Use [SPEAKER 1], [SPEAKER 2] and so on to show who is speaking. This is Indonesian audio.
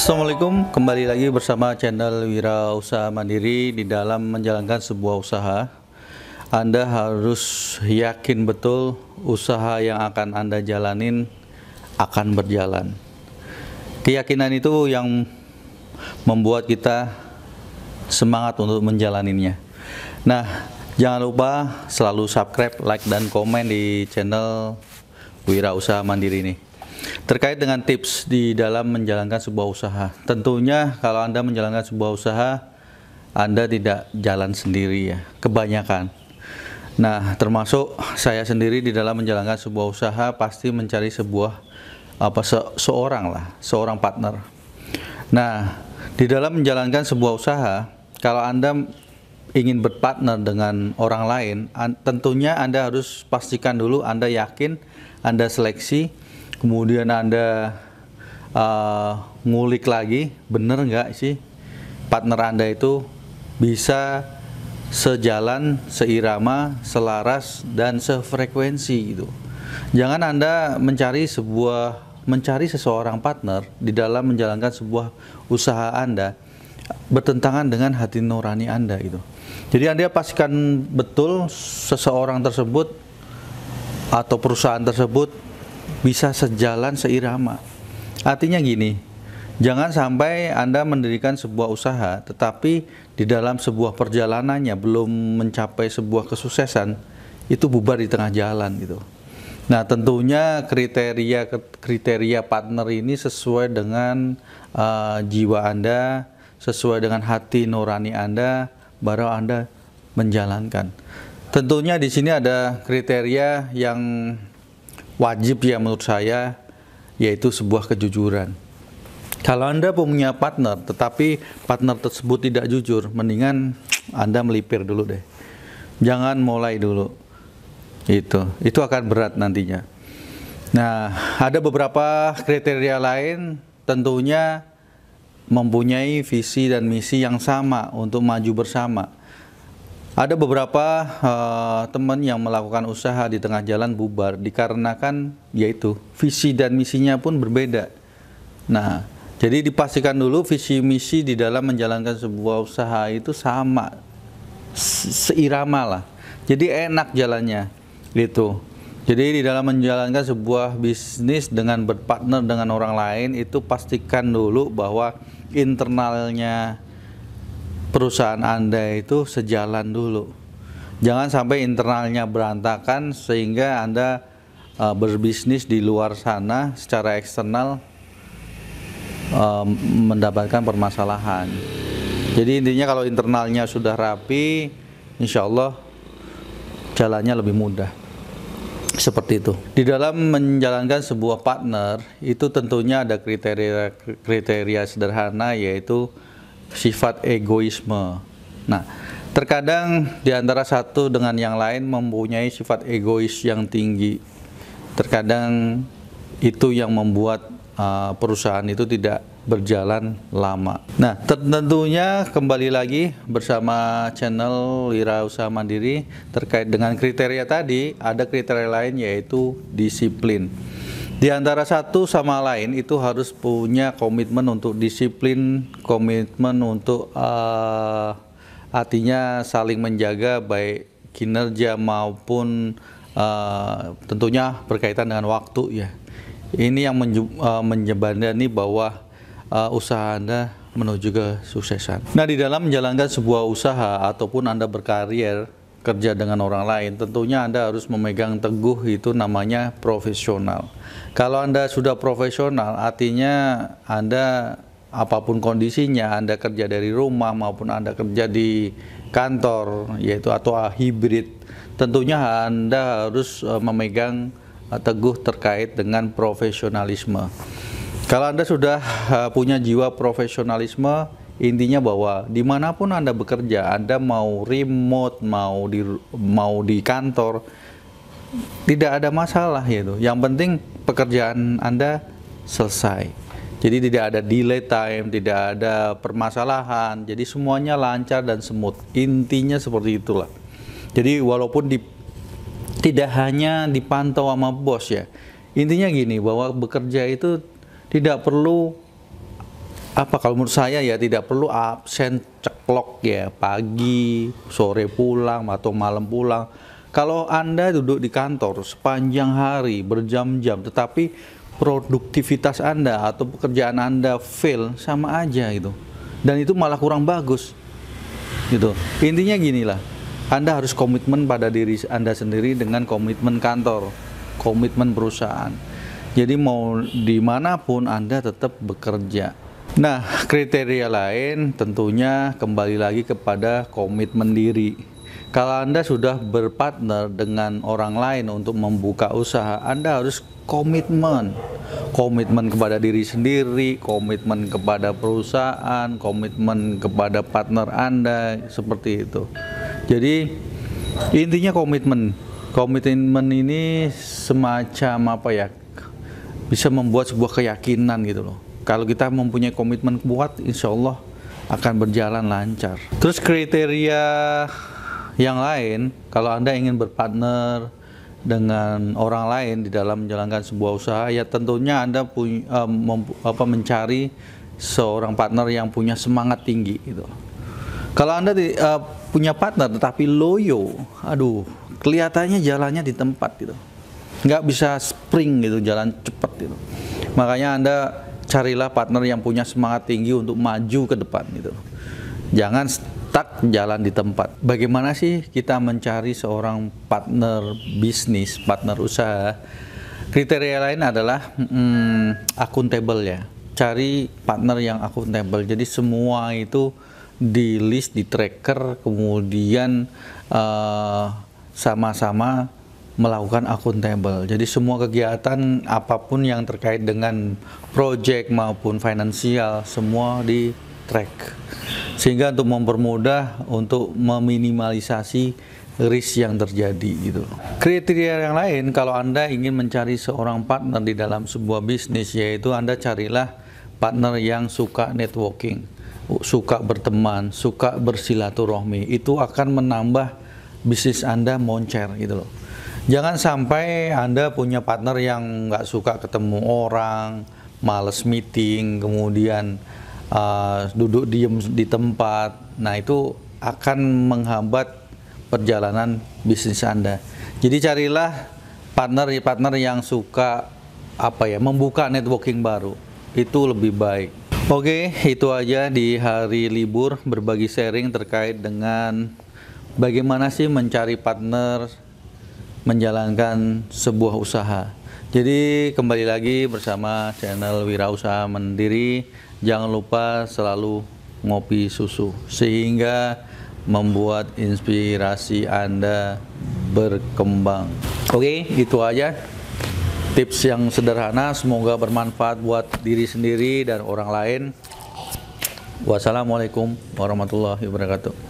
[SPEAKER 1] Assalamualaikum, kembali lagi bersama channel Wira Usaha Mandiri di dalam menjalankan sebuah usaha. Anda harus yakin betul usaha yang akan Anda jalanin akan berjalan. Keyakinan itu yang membuat kita semangat untuk menjalaninya. Nah, jangan lupa selalu subscribe, like, dan komen di channel Wira Usaha Mandiri ini. Terkait dengan tips di dalam menjalankan sebuah usaha, tentunya kalau Anda menjalankan sebuah usaha, Anda tidak jalan sendiri ya, kebanyakan. Nah, termasuk saya sendiri di dalam menjalankan sebuah usaha pasti mencari sebuah apa se seorang lah, seorang partner. Nah, di dalam menjalankan sebuah usaha, kalau Anda ingin berpartner dengan orang lain, tentunya Anda harus pastikan dulu Anda yakin, Anda seleksi kemudian Anda uh, ngulik lagi, bener nggak sih partner Anda itu bisa sejalan, seirama, selaras, dan sefrekuensi gitu. Jangan Anda mencari sebuah mencari seseorang partner di dalam menjalankan sebuah usaha Anda bertentangan dengan hati nurani Anda gitu. Jadi Anda pastikan betul seseorang tersebut atau perusahaan tersebut bisa sejalan seirama. Artinya gini, jangan sampai Anda mendirikan sebuah usaha tetapi di dalam sebuah perjalanannya belum mencapai sebuah kesuksesan, itu bubar di tengah jalan gitu. Nah, tentunya kriteria kriteria partner ini sesuai dengan uh, jiwa Anda, sesuai dengan hati nurani Anda, baru Anda menjalankan. Tentunya di sini ada kriteria yang wajib ya menurut saya yaitu sebuah kejujuran. Kalau Anda punya partner tetapi partner tersebut tidak jujur, mendingan Anda melipir dulu deh. Jangan mulai dulu. Itu, itu akan berat nantinya. Nah, ada beberapa kriteria lain tentunya mempunyai visi dan misi yang sama untuk maju bersama. Ada beberapa uh, teman yang melakukan usaha di tengah jalan bubar dikarenakan yaitu visi dan misinya pun berbeda. Nah, jadi dipastikan dulu visi misi di dalam menjalankan sebuah usaha itu sama seirama lah. Jadi enak jalannya gitu. Jadi di dalam menjalankan sebuah bisnis dengan berpartner dengan orang lain itu pastikan dulu bahwa internalnya perusahaan Anda itu sejalan dulu. Jangan sampai internalnya berantakan sehingga Anda uh, berbisnis di luar sana secara eksternal uh, mendapatkan permasalahan. Jadi intinya kalau internalnya sudah rapi, insya Allah jalannya lebih mudah. Seperti itu. Di dalam menjalankan sebuah partner itu tentunya ada kriteria kriteria sederhana yaitu sifat egoisme. Nah, terkadang di antara satu dengan yang lain mempunyai sifat egois yang tinggi. Terkadang itu yang membuat uh, perusahaan itu tidak berjalan lama. Nah, tentunya kembali lagi bersama channel Wirausaha Mandiri terkait dengan kriteria tadi, ada kriteria lain yaitu disiplin. Di antara satu sama lain itu harus punya komitmen untuk disiplin, komitmen untuk uh, artinya saling menjaga baik kinerja maupun uh, tentunya berkaitan dengan waktu ya. Ini yang uh, eh, menjebandani bahwa uh, usaha Anda menuju ke suksesan. Nah, di dalam menjalankan sebuah usaha ataupun Anda berkarier kerja dengan orang lain, tentunya Anda harus memegang teguh itu namanya profesional. Kalau Anda sudah profesional, artinya Anda apapun kondisinya, Anda kerja dari rumah maupun Anda kerja di kantor, yaitu atau hybrid, ah, tentunya Anda harus e, memegang e, teguh terkait dengan profesionalisme. Kalau Anda sudah e, punya jiwa profesionalisme, intinya bahwa dimanapun anda bekerja anda mau remote mau di mau di kantor tidak ada masalah gitu yang penting pekerjaan anda selesai jadi tidak ada delay time tidak ada permasalahan jadi semuanya lancar dan smooth intinya seperti itulah jadi walaupun di tidak hanya dipantau sama bos ya intinya gini bahwa bekerja itu tidak perlu apa kalau menurut saya ya tidak perlu absen ceklok ya pagi sore pulang atau malam pulang kalau anda duduk di kantor sepanjang hari berjam-jam tetapi produktivitas anda atau pekerjaan anda fail sama aja gitu dan itu malah kurang bagus gitu intinya gini lah anda harus komitmen pada diri anda sendiri dengan komitmen kantor komitmen perusahaan jadi mau dimanapun anda tetap bekerja Nah, kriteria lain tentunya kembali lagi kepada komitmen diri. Kalau Anda sudah berpartner dengan orang lain untuk membuka usaha, Anda harus komitmen. Komitmen kepada diri sendiri, komitmen kepada perusahaan, komitmen kepada partner Anda, seperti itu. Jadi, intinya komitmen. Komitmen ini semacam apa ya? Bisa membuat sebuah keyakinan gitu loh kalau kita mempunyai komitmen kuat, insya Allah akan berjalan lancar. Terus kriteria yang lain, kalau Anda ingin berpartner dengan orang lain di dalam menjalankan sebuah usaha, ya tentunya Anda punya, um, eh, apa, mencari seorang partner yang punya semangat tinggi gitu. Kalau Anda di, uh, punya partner tetapi loyo, aduh, kelihatannya jalannya di tempat gitu. Nggak bisa spring gitu, jalan cepat gitu. Makanya Anda carilah partner yang punya semangat tinggi untuk maju ke depan gitu. Jangan stuck jalan di tempat. Bagaimana sih kita mencari seorang partner bisnis, partner usaha? Kriteria lain adalah hmm, akuntabel ya. Cari partner yang akuntabel. Jadi semua itu di list, di tracker, kemudian eh, sama-sama uh, sama -sama melakukan akuntabel. Jadi semua kegiatan apapun yang terkait dengan project maupun finansial semua di track. Sehingga untuk mempermudah untuk meminimalisasi risk yang terjadi gitu. Kriteria yang lain kalau Anda ingin mencari seorang partner di dalam sebuah bisnis yaitu Anda carilah partner yang suka networking, suka berteman, suka bersilaturahmi. Itu akan menambah bisnis Anda moncer gitu loh. Jangan sampai Anda punya partner yang nggak suka ketemu orang, males meeting, kemudian uh, duduk diem di tempat. Nah, itu akan menghambat perjalanan bisnis Anda. Jadi carilah partner-partner yang suka apa ya, membuka networking baru. Itu lebih baik. Oke, itu aja di hari libur berbagi sharing terkait dengan bagaimana sih mencari partner menjalankan sebuah usaha. Jadi kembali lagi bersama channel Wirausaha mandiri, Jangan lupa selalu ngopi susu sehingga membuat inspirasi Anda berkembang. Oke, itu aja tips yang sederhana. Semoga bermanfaat buat diri sendiri dan orang lain. Wassalamualaikum warahmatullahi wabarakatuh.